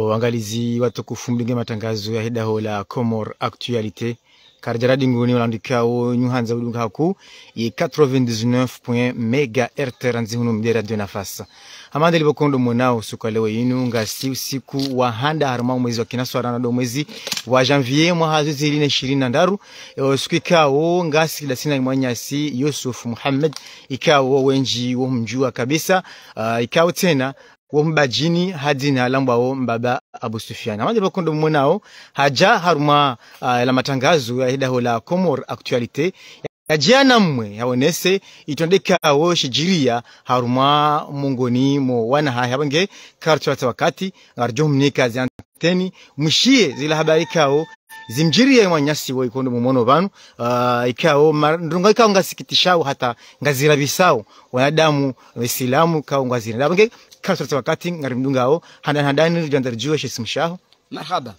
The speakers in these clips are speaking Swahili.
waangalizi watukufu mlinge matangazo ya hidaho la Comor Actualite karjara dinguni walandikao nyuhanza udunga haku ye 99 mega ranzi hunu mdera radio nafasa amande libokondo mwanao suka leo yinu ngasi usiku wa handa harma mwezi wa kinaswara na mwezi wa janvier mwa hazuzi line 20 na ndaru e, suku la sina lasina si Yusuf Muhammad ikao wenji wo mjua kabisa uh, ikao tena wo jini hadi na lambwawo mbaba abu sufiana wande pakondo mmonawo haja haruma uh, la matangazo ya hidaho la comor actualité yajia namwe itondeka awo shijiria haruma mungoni mo wana wanahahe abange kartwata wakati ngarjo mnikazi anteni mwishiye zila habari kao zimjiria mwanyasi wo ikondo mumono banu uh, ikao ndonga ikao ngasikitishao hata ngazirabisao wanadamu waislamu kao ngazira abange kansa sa wakati ngari mdungao hadan hadani jandar jewish ismshaho marhaba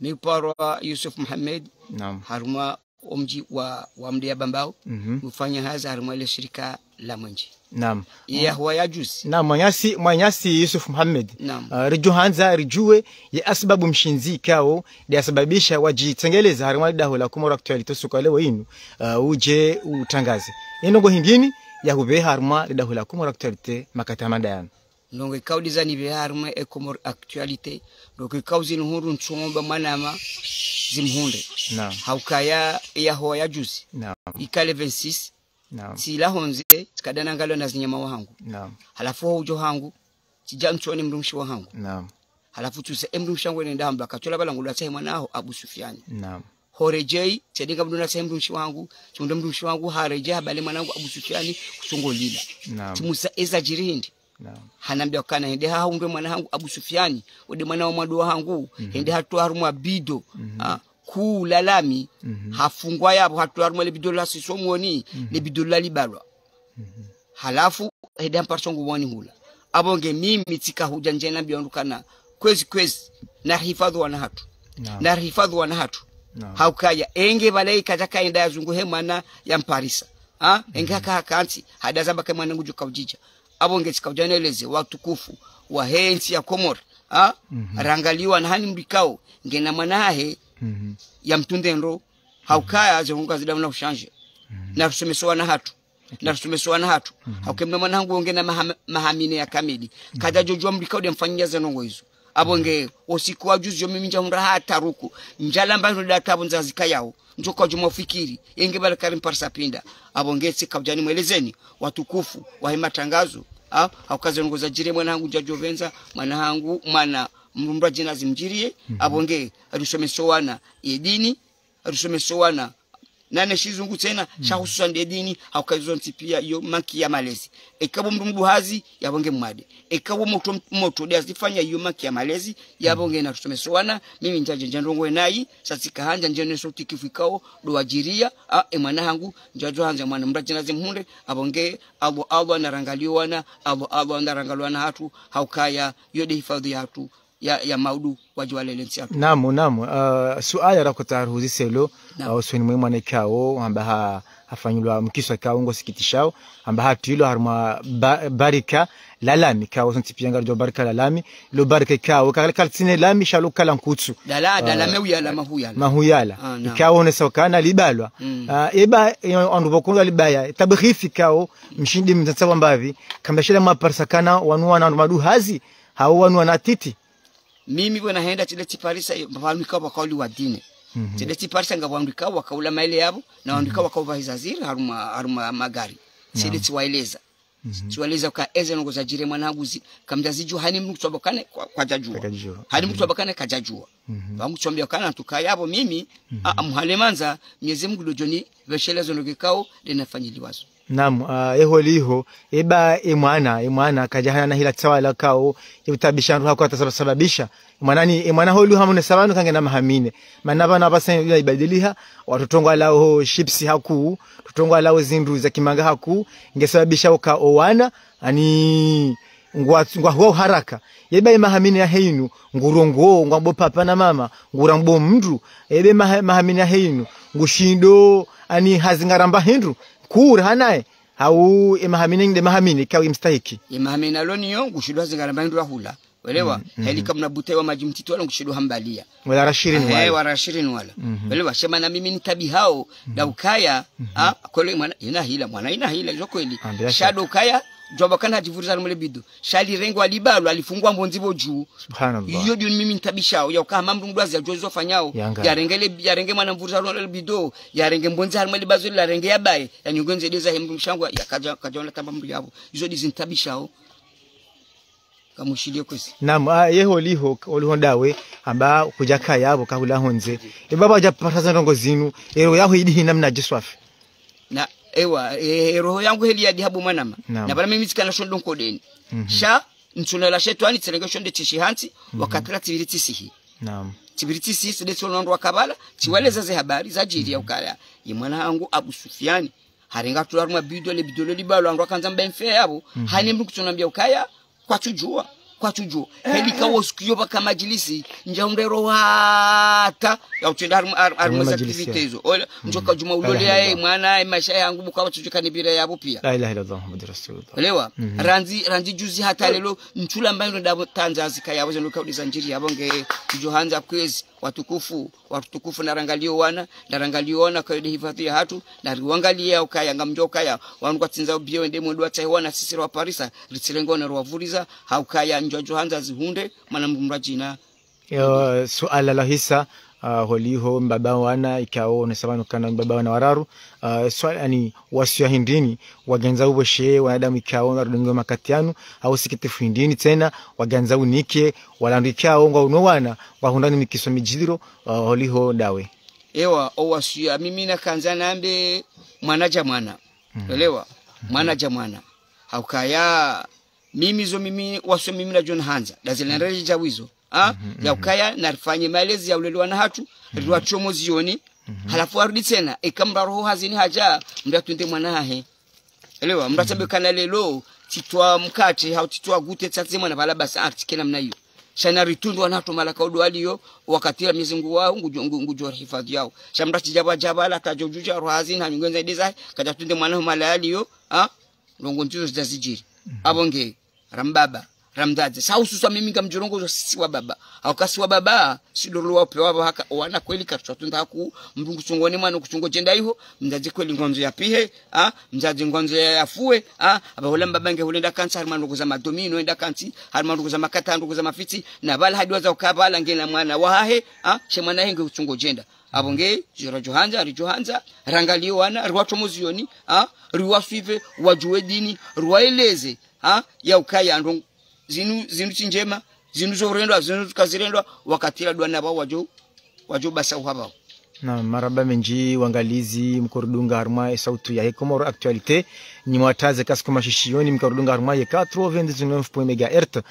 ni miparwa yusuf muhammed naam haruma omji wa wa mdia bambao mm -hmm. mfanya haza haruma ile shirika la mwenji naam ya huwa ya yajus naam mwanyasi mwanyasi yusuf muhammed naam uh, ah, riju hanza rijuwe ya asbabu mshinzi kao ya sababisha wajitengeleza haruma ile daho la kumora tosu kwa leo inu uh, uje utangaze yenongo himbini ya hubeha haruma ile daho la kumora te makata madayana ndongo ikawulizana e ibiharumwe ekomor actualité ndoko ikawuzina e inkuru nsomba mwanama zimhunde no. haukaya yahoya juzi no. ikale 26 no. silahonze tikadanangalo na zinyama wahangu no. halafu houjo hangu tija nchoni mrumshi wahangu no. halafu tuse emrumshi wangu nenda hamba katola balangulu atahe mwanaho Abu Sufyani no horejei tsedinga mduna sembu mshi wangu chunde mshi wangu hareje habale mwanangu Abu Sufyani kuchungolila timusa ezajirindi hanambia kana hende hahungwe mwana hangu abu sufiani ode mwana wa mwadu hangu mm -hmm. hende hatua harumwa bido mm -hmm. ah, kuu lalami mm -hmm. hafungwa yabo hatua harumwa lebido la mwoni mm -hmm. lebido la libalwa mm -hmm. halafu hende hamparsongu wani hula abonge mimi tika huja njena biondukana kwezi kwezi na hifadhu wana hatu no. na hifadhu wana hatu no. haukaya enge balai kataka enda yazungu he mwana ya mparisa ha? Ah, enge mm -hmm. haka haka hakahakanti hadazabake mwana nguju kaujija abo ngechikautaneleze watukufu wa hensi ya komor a mm -hmm. rangaliwa nahani mbikao ngena mwanahe mm -hmm. ya mtundenro haukaya zehunga zidamu mhm. na kushanje mm -hmm. na tusemesowa na hatu okay. na tusemesowa na hatu mm -hmm. haukemna mwanangu ongena mahamine ya kamili mhm. kada jojua mbikao de mfanyia zenongo hizo abonge wa juzi apo nge usiku wajuzi yomiminja munda hataruku njalamba inodatavo nzazika yawo njoka jumafikiri yenge bala karim balakari pinda abonge ngetsika ujani mwelezeni watukufu wahe matangazo akukazanongoza jire mwana hangu jajovenza mwana hangu mwana mrumbra jinazi mjirie mm -hmm. apo nge arisomesowana edini arisomesowana nane shizungu tena mm. shahususan de dini akaizwa ntipia yo maki ya malezi ekabo mndu mduhazi yabonge mwade ekabo moto moto dia zifanya yo maki ya malezi yabonge mm. na tutumesowana mimi njaje njandongo enayi satika hanja njene soti kifikao do ajiria a emana hangu njajo hanja mwana mrajina zimhunde abonge abo abo narangaliwana abo abo narangaliwana hatu haukaya yode hifadhi hatu ya, ya maudu jua lele lensi yako namu namu uh, suaya rako taruhuzi selo uh, usweni uh, mwimwana ikao Hamba ha hafanyulwa mkiso ikao ngo sikitishao amba hatuilo haruma ba, barika lalami kao sontipianga jo barika lalami lo barika ikao kala kaltine lami shalo kala nkutsu dala uh, dala uh, meuyala mahuyala mahuyala ah, ikao ne sokana libalwa mm. uh, eba andu bokonda libaya tabghifi kao mshindi mtansawa mbavi kambashira maparsakana wanuwa na madu hazi Hawa wanuwa na titi mimi bwe nahenda chile chiparisa vanuka wakauliwa dine mm -hmm. chile chiparisa nga vanduka wakaula maile yabo na vanduka mm -hmm. wakauvahizaziri haruma, haruma magari chile yeah. chiwaeleza Mm -hmm. chiwaleza ka eze nongo za jire kamja kamjaziju hani mtu abakane kwa, kwa jajua hani mtu twabakane mhm. kajajua mm -hmm. bamu chombia kana tukayabo mimi mm -hmm. a muhalemanza myezi mgudojoni veshelezo nokikao linafanyiliwazo nam uh, ah, eholiho eba emwana emwana kajahana hila tsawala kao yutabisha e ruha kwa tasababisha e mwanani emwana holu hamune sabanu kange na mahamine mana bana basa ibadiliha watutongwa lao shipsi haku tutongwa lao zindu za kimanga haku ngesababisha uka owana ani ngwa ngwa haraka yebe mahamine ya heinu nguru ngwa bo papa na mama ngura ngurambo mndu yebe mahamine ya heinu ngushindo ani hazingaramba hindu kuura hanaye hau imahamini ngde mahamine ikawa imstahiki emahamine aloniyo ngushidwa zingarambani rahula welewa mm -hmm. heli kamna butai wa maji mtito wala ngushidwa hambalia wala rashirin wala wala rashirin wala mm -hmm. welewa shema na mimi tabi hao mm -hmm. daukaya mm -hmm. ah kweli mwana ina hila mwana ina hila zoko ili shadow ukaya jwaba kana hachivutisana mule bidu shali rengo alibalo alifungua mbonzi bo juu subhanallah iyo dio mimi ntabishao ya ukaha mamru mdwazi ya jozo fanyao ya rengele ya renge mwana mvutisana mule bidu ya renge mbonzi harumali bazo la renge ya bae ya nyugonze deza hemru mshangu ya kaja kaja wala tamba mri yabo izo dizi ntabishao kamushilie kwesi nam ah, yeho liho oliho dawe amba kujaka yabo kahula honze ibaba e, japata zongo zinu ero yaho idihi namna jiswafi na ewa e, roho yangu heli ya dihabu manama na bana mimi tsikana shondo nkodeni mm -hmm. sha mtsunela shetwani tsenenge shonde tishi hanti mm -hmm. wakapira tibiri tisihi naam tibiri tisihi sedetsonondo wakabala tiweleza mhm. ze habari za jiri ya mhm. ukala ye mwana wangu Abu Sufyani harenga tularumwa bidole bidole libalo andu akanza mbemfe yabo mm -hmm. hani mtu kutunambia ukaya kwa tujua kwachujo eh, helika eh. wosukuyo baka majilisi njaundero hata yautenda ari mwezi eh. izo ola mm. njoka juma uloleya ye mwana ye maisha yangu bukaba chujuka nibira yabo pia lewa mhm. ranzi ranzi juzi hata lelo nchula mbayo ndo dabo tanzazi kaya wazo ndo kaudiza njiri yabo nge johanza kwezi watukufu watukufu narangalio wana narangalio wana kaide hifadhi ya hatu nariwangalia ukaya ngamjokaya wanukwa tsinza biyo ende mwedu wa taiwana sisiro wa parisa ritsilengo na ruwavuriza haukaya njwa hanzazi zihunde mwanamngu mrajina uh, suala la hisa uh, holiho mbaba wana ikao nasamani nukana mbaba wana wararu uh, suala ni wasu ya hindini waganza uwe she wanadamu ikao narudungo makatianu au sikitifu hindini tena waganza unike nga ngwa wana wahundani mikiso mijidiro uh, holiho dawe ewa o wasu ya mimi na kanza nambe mwanaja mwana jamwana mwanaja mwana mm-hmm. haukaya mimi zo mimi waso mimi na John Hanza dazilandareje chawizo a mm -hmm, yaukaya narifanye ya mhm, yauleliwa mhm. na hatu mm -hmm. riwachomo zioni mm -hmm. halafu arudi tena ikamra roho hazini haja mbia mratunde mwanahe elewa mhm. kana lelo titwa mkate au titwa gute tsatse mwana pala basa artikela mna hiyo shana ritundu na hatu malaka udu aliyo wakati ya mizungu wao ngujo ngujo hifadhi yao shamra tijaba jabala tajojuja roho hazini hanyungenza deza kaja tunde mwana malaliyo a ah, longo ntuzo zazijiri abonge rambaba ramdadze saususwa mimi kamjorongozwa sisiwa baba aukasiwa baba sidorolowa upe wavo haka wana kweli katswatunta haku mrungu chongoni mwana kuchongo chenda iho mdadze kweli ngonzo ya pihe a mdadze ngonzo ya afue a abahola mbabange hulenda kansa harima ndukuza madomino enda kansi harima ndukuza makata ndu ndukuza mafiti na bala hadi waza ukabala ngela mwana wahahe a she mwana henge kuchongo chenda abonge jora johanza ari johanza rangaliwana wana watomuzioni a ri wasive wajuwe dini riwaeleze ha ukaya andu zinu zinu chinjema zinu zorendwa zinu kazirendwa wakatira dwana vao wajo wajo basa uhava na maraba menji wangalizi mkorudunga e sautu ya hekomoro aktualite ni mwataze kasi kuma mashishiyoni mkorudunga arma ye 99.9 MHz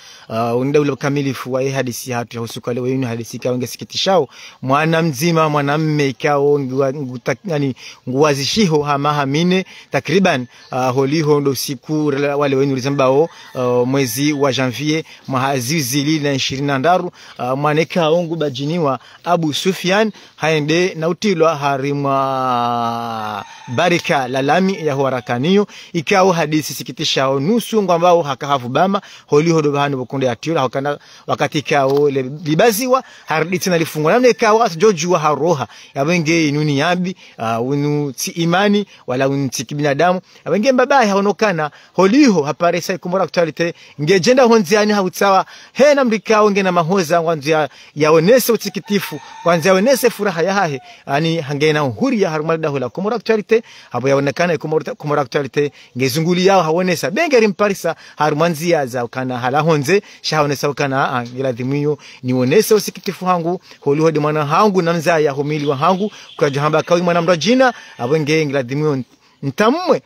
uh, unida ule kamilifu wa hadisi hatu ya husu kwa leo yunu hadisi kwa wenge sikitishao mwana mzima mwana mme kwa yani nguwazishiho hama hamine takriban uh, holiho ndo siku wale wenu ulizambao uh, mwezi wa janvye mwahazizi lili na nshirina ndaru uh, kwa ongu bajiniwa Abu Sufyan haende nautilwa harimwa barika la lami yaho warakaniyo ikawo hadisi sikitishawo nusu ngwambao hakahavu bama holiho dobahani bukunde atiola hakana wakati kao le libaziwa hariditi na lifungwa namne ikawo asijojua haroha yabenge inuni yabi uh, unu ti imani wala unu ti kibinadamu yabenge mbabai haonokana holiho haparesa ikumbora kutalite ngejenda honziani hautsawa hena mlikawo ngena mahoza ngwanzia yaonese utikitifu kwanza yaonese furaha yahahe ani hangena huri ya harumali dahula komora actualite abo yaonekana komora aktualite ngezunguli yao haonesa bengeri mparisa harumanzi yaza kana halahonze shaonesa ah, ngila angela dhimiyo nionese usikitifu hangu hodi mwana hangu mzaa ya wa hangu kwa jahamba kawi mwana mrajina nge ngila dhimuyo ntamwe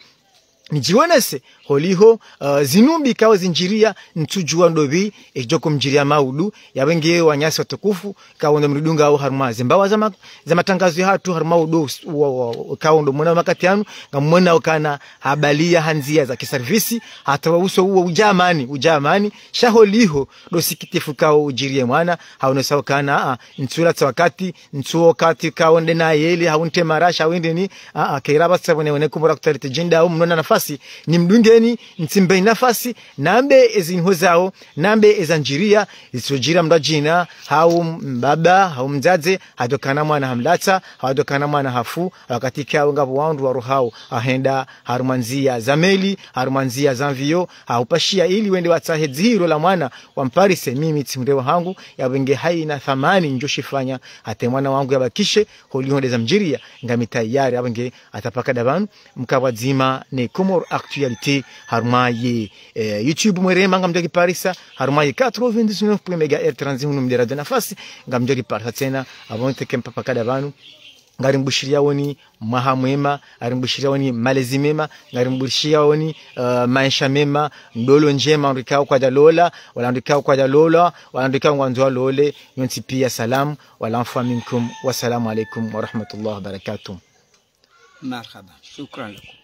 nijionese holiho uh, zinumbi kawa zinjiria ntujua ndobi ejoko mjiria maudu ya wengi wanyasi watukufu kawa ndo mrudunga au haruma zimbawa za za matangazo ya hatu haruma udo kawa ndo mwana makati na ngamwana wakana habalia hanzia za kisarvisi hata wawuso uwa ujamani ujamani shaholiho ndo sikitifu kawa ujirie mwana hauna sawa kana uh, wakati tsawakati wakati kawa ndo na yeli haunte marasha wende ni uh, uh, kairaba tsavone wane kumura kutarite jenda au mnona nafasi ni mdunge mweni mtsimbe nafasi nambe ezinho zawo nambe eza njiriya zisujira mndwajina hau mbaba hau mdzadze hatokana mwana hamlatsa hawatokana mwana hafu wakati kyawo ngapo waundu waru hau ahenda harumanzia za meli harumanzia za mviyo haupashia ili wende watsahe dzihiro la mwana wamparise mimi tsimndewo hangu yawenge haina thamani njoshifanya ate mwana wangu yabakishe holihondeza mjiriya ngami tayari awenge atapakada banu mkawadzima ne komor actualité harumaye eh, YouTube mwerema mjoki parisa harumaye 99 MHz transi hunu mdera de nga mjoki parisa tena teke abonte kempa pakada banu ngarimbushiriya woni maha mwema ngarimbushiriya woni malezi mema ngarimbushiriya woni uh, maisha mema ndolo njema andikao kwa jalola walandikao kwa jalola walandikao ngwanzwa lole nyonsi pia salam wala walamfa minkum wassalamu alaikum warahmatullahi wabarakatuh marhaba shukran lakum